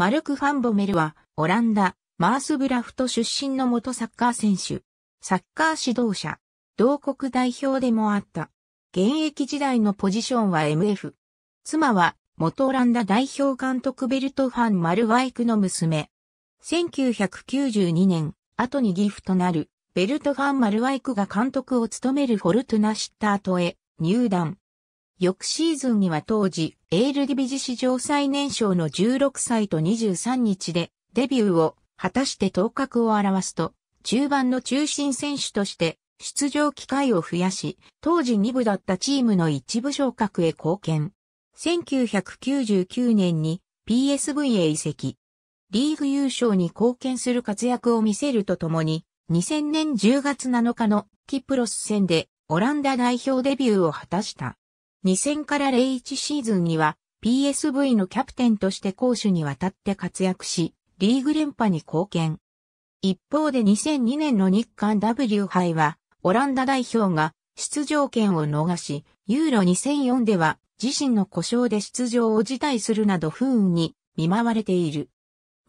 マルク・ファンボメルは、オランダ、マースブラフト出身の元サッカー選手、サッカー指導者、同国代表でもあった。現役時代のポジションは MF。妻は、元オランダ代表監督ベルト・ファン・マルワイクの娘。1992年、後にギフとなる、ベルト・ファン・マルワイクが監督を務めるフォルトゥナ・シッタートへ入団。翌シーズンには当時、エールディビジ史上最年少の16歳と23日でデビューを果たして頭角を表すと、中盤の中心選手として出場機会を増やし、当時2部だったチームの一部昇格へ貢献。1999年に PSV へ移籍。リーグ優勝に貢献する活躍を見せるとともに、2000年10月7日のキプロス戦でオランダ代表デビューを果たした。2000から01シーズンには PSV のキャプテンとして攻守にわたって活躍し、リーグ連覇に貢献。一方で2002年の日韓 W 杯は、オランダ代表が出場権を逃し、ユーロ2004では自身の故障で出場を辞退するなど不運に見舞われている。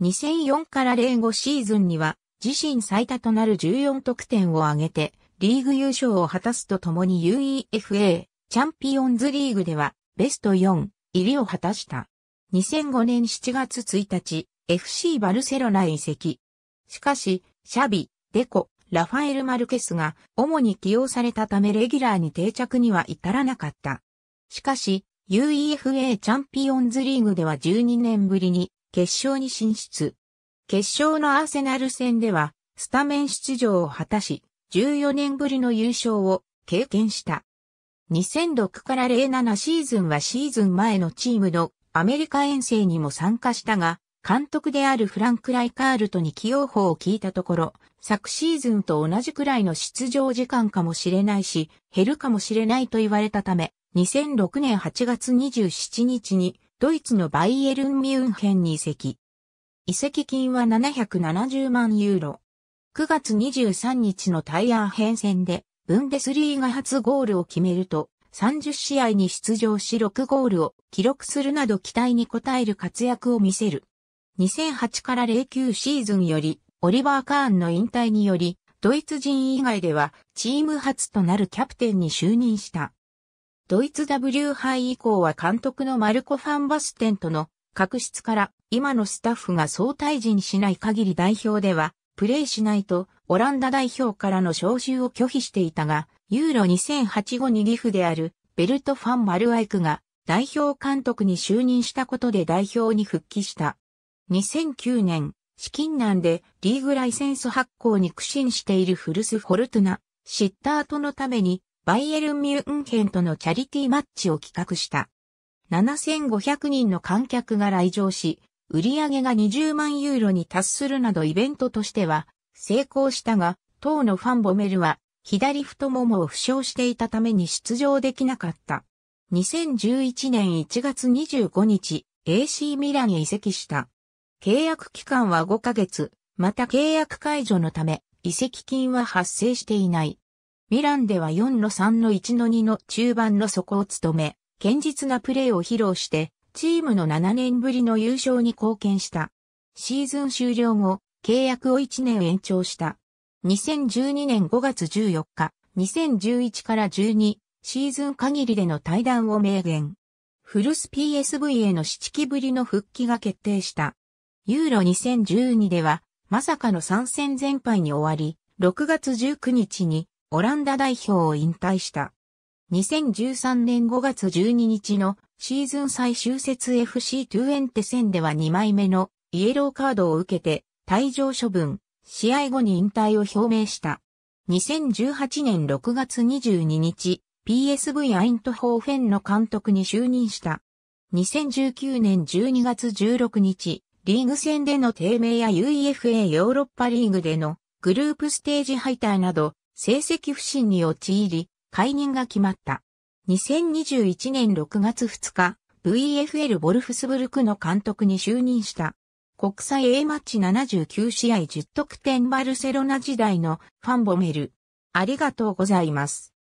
2004から05シーズンには自身最多となる14得点を挙げてリーグ優勝を果たすとともに UEFA チャンピオンズリーグではベスト4入りを果たした。2005年7月1日、FC バルセロナ移籍。しかし、シャビ、デコ、ラファエル・マルケスが主に起用されたためレギュラーに定着には至らなかった。しかし、UEFA チャンピオンズリーグでは12年ぶりに決勝に進出。決勝のアーセナル戦ではスタメン出場を果たし、14年ぶりの優勝を経験した。2006から07シーズンはシーズン前のチームのアメリカ遠征にも参加したが、監督であるフランク・ライカールトに起用法を聞いたところ、昨シーズンと同じくらいの出場時間かもしれないし、減るかもしれないと言われたため、2006年8月27日にドイツのバイエルン・ミュンヘンに移籍。移籍金は770万ユーロ。9月23日のタイヤー編戦でブンデスリーが初ゴールを決めると、30試合に出場し6ゴールを記録するなど期待に応える活躍を見せる。2008から09シーズンより、オリバー・カーンの引退により、ドイツ人以外ではチーム初となるキャプテンに就任した。ドイツ W 杯以降は監督のマルコ・ファンバステンとの確執から今のスタッフが総退陣しない限り代表ではプレーしないとオランダ代表からの招集を拒否していたが、ユーロ2008後にリフであるベルト・ファン・マルアイクが代表監督に就任したことで代表に復帰した。2009年、資金難でリーグライセンス発行に苦心しているフルス・フォルトゥナ、シッターのためにバイエルン・ミュンヘンとのチャリティーマッチを企画した。7500人の観客が来場し、売上が20万ユーロに達するなどイベントとしては成功したが、当のファンボメルは左太ももを負傷していたために出場できなかった。2011年1月25日、AC ミランへ移籍した。契約期間は5ヶ月、また契約解除のため、移籍金は発生していない。ミランでは4の3の1の2の中盤の底を務め、堅実なプレーを披露して、チームの7年ぶりの優勝に貢献した。シーズン終了後、契約を1年延長した。2012年5月14日、2011から12シーズン限りでの対談を明言。フルス PSV への七期ぶりの復帰が決定した。ユーロ2012では、まさかの参戦全敗に終わり、6月19日にオランダ代表を引退した。2013年5月12日のシーズン最終節 FC トゥエンテ戦では2枚目のイエローカードを受けて退場処分、試合後に引退を表明した。2018年6月22日、PSV アイントホーフェンの監督に就任した。2019年12月16日、リーグ戦での低迷や UEFA ヨーロッパリーグでのグループステージ敗退など成績不振に陥り、解任が決まった。2021年6月2日、VFL ボルフスブルクの監督に就任した。国際 A マッチ79試合10得点バルセロナ時代のファンボメル。ありがとうございます。